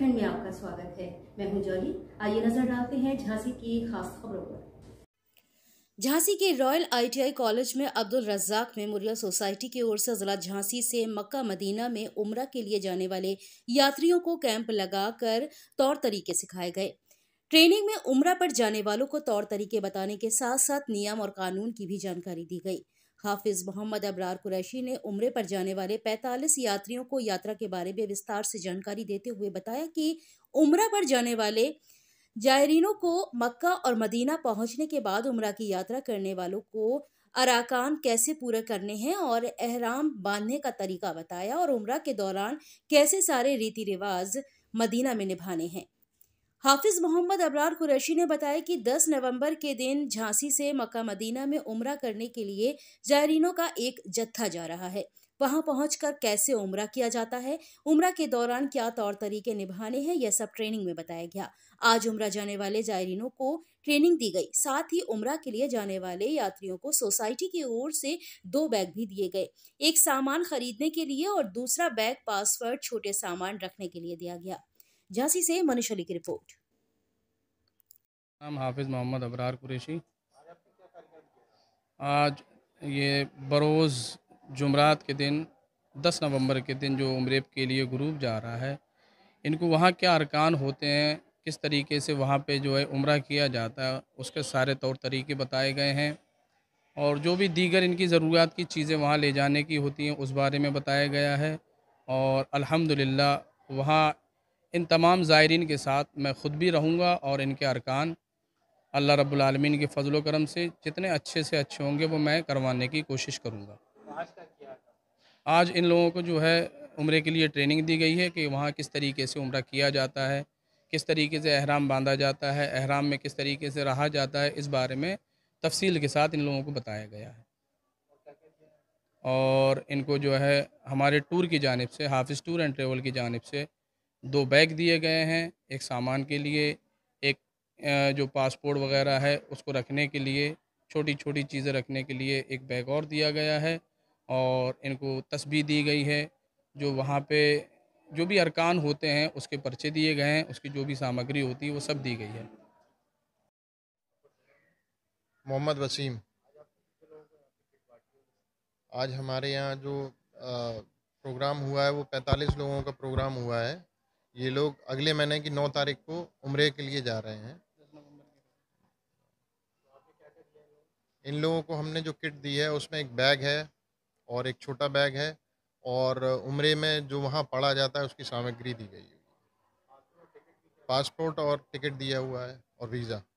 खंड में आपका स्वागत है मैं हूं जॉली आइए नजर डालते हैं झांसी की खास खबरों पर झांसी के रॉयल आईटीआई कॉलेज में अब्दुल रज्जाक मेमोरियल सोसाइटी की ओर से जिला झांसी से मक्का मदीना में उम्र के लिए जाने वाले यात्रियों को कैंप लगाकर तौर तरीके सिखाए गए ट्रेनिंग में उम्र पर जाने वालों को तौर तरीके बताने के साथ साथ नियम और कानून की भी जानकारी दी गई हाफिज मोहम्मद अबरार कुरैशी ने उम्र पर जाने वाले 45 यात्रियों को यात्रा के बारे में विस्तार से जानकारी देते हुए बताया कि उम्र पर जाने वाले जायरीनों को मक्का और मदीना पहुंचने के बाद उम्र की यात्रा करने वालों को अराकान कैसे पूरे करने हैं और अहराम बांधने का तरीका बताया और उम्र के दौरान कैसे सारे रीति रिवाज मदीना में निभाने हैं हाफिज़ मोहम्मद अबरार कुरैशी ने बताया कि 10 नवंबर के दिन झांसी से मक्का मदीना में उम्र करने के लिए जायरीनों का एक जत्था जा रहा है वहां पहुंचकर कैसे उम्र किया जाता है उम्र के दौरान क्या तौर तरीके निभाने हैं यह सब ट्रेनिंग में बताया गया आज उम्र जाने वाले जायरीनों को ट्रेनिंग दी गई साथ ही उम्र के लिए जाने वाले यात्रियों को सोसाइटी की ओर से दो बैग भी दिए गए एक सामान खरीदने के लिए और दूसरा बैग पासवर्ड छोटे सामान रखने के लिए दिया गया झांसी से मनीष की रिपोर्ट नाम हाफिज़ मोहम्मद अबरार कुरेशी आज ये बरोज़ जुमरात के दिन 10 नवंबर के दिन जो उमरेब के लिए ग्रुप जा रहा है इनको वहाँ क्या अरकान होते हैं किस तरीके से वहाँ पे जो है उम्र किया जाता है उसके सारे तौर तरीके बताए गए हैं और जो भी दीगर इनकी ज़रूरत की चीज़ें वहाँ ले जाने की होती हैं उस बारे में बताया गया है और अलहमदिल्ला वहाँ इन तमाम ज़ायरीन के साथ मैं ख़ुद भी रहूँगा और इनके अरकान अल्लाह रब्लमिन के फ़जल करम से जितने अच्छे से अच्छे होंगे वो मैं करवाने की कोशिश करूँगा आज इन लोगों को जो है उम्र के लिए ट्रेनिंग दी गई है कि वहाँ किस तरीके से उम्र किया जाता है किस तरीके से अहराम बांधा जाता है अहराम में किस तरीके से रहा जाता है इस बारे में तफसील के साथ इन लोगों को बताया गया है और इनको जो है हमारे टूर की जानब से हाफिज़ टूर एंड ट्रेवल की जानब से दो बैग दिए गए हैं एक सामान के लिए एक जो पासपोर्ट वगैरह है उसको रखने के लिए छोटी छोटी चीज़ें रखने के लिए एक बैग और दिया गया है और इनको तस्बी दी गई है जो वहाँ पे जो भी अरकान होते हैं उसके पर्चे दिए गए हैं उसकी जो भी सामग्री होती है वो सब दी गई है मोहम्मद वसीम आज हमारे यहाँ जो आ, प्रोग्राम हुआ है वो 45 लोगों का प्रोग्राम हुआ है ये लोग अगले महीने की नौ तारीख को उम्रे के लिए जा रहे हैं इन लोगों को हमने जो किट दी है उसमें एक बैग है और एक छोटा बैग है और उम्र में जो वहाँ पढ़ा जाता है उसकी सामग्री दी गई है पासपोर्ट और टिकट दिया हुआ है और वीज़ा